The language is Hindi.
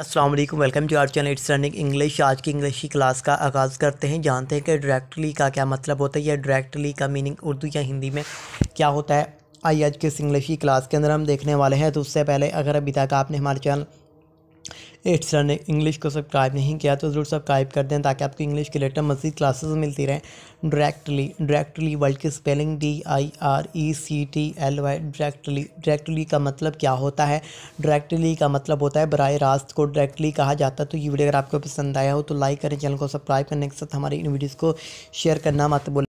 Aslam welcome to our channel it's running English आज की इंग्लिश की क्लास का आगाज़ करते हैं जानते हैं कि डायरेक्टली का क्या मतलब होता है या डायरेक्टली का मीनिंग उर्दू या हिंदी में क्या होता है आइए आज के इस इंग्लिश की क्लास के अंदर हम देखने वाले हैं तो उससे पहले अगर अभी तक आपने हमारे चैनल एट सर ने इंग्लिश को सब्सक्राइब नहीं किया तो ज़रूर सब्सक्राइब कर दें ताकि आपको इंग्लिश के लेटर मजीद क्लासेस मिलती रहें डायरेक्टली डायरेक्टली वर्ल्ड की spelling D I R E C T L Y directly directly का मतलब क्या होता है डायरेक्टली का मतलब होता है बर रास्त को डायरेक्टली कहा जाता है तो ये वीडियो अगर आपको पसंद आया हो तो लाइक करें चैनल को सब्सक्राइब करने के साथ हमारी इन वीडियोज़ को शेयर करना मत बोलें